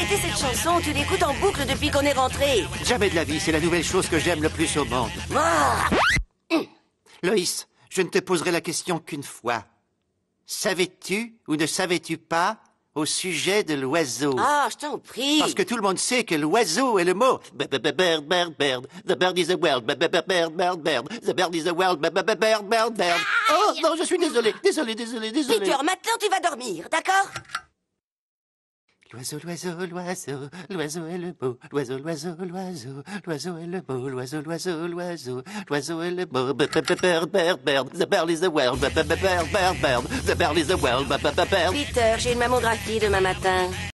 était cette chanson Tu l'écoutes en boucle depuis qu'on est rentré. Jamais de la vie, c'est la nouvelle chose que j'aime le plus au monde. Ah. Hum. Loïs, je ne te poserai la question qu'une fois. Savais-tu ou ne savais-tu pas au sujet de l'oiseau. Ah, je t'en prie. Parce que tout le monde sait que l'oiseau est le mot. Bird, bird, bird. The bird is the world. Bird, bird, bird. The bird is the world. Bird, bird, bird. Ah, oh, non, je suis désolé. Désolé, désolé, désolé. Peter, maintenant tu vas dormir, d'accord L'oiseau, l'oiseau, l'oiseau, l'oiseau est le beau, l'oiseau, l'oiseau, l'oiseau, l'oiseau est le beau, l'oiseau, l'oiseau, l'oiseau, l'oiseau est le beau, bird, bird, bird, the bird is the world, bird, bird, bird, the bird is the world, Peter, j'ai une mammographie demain matin.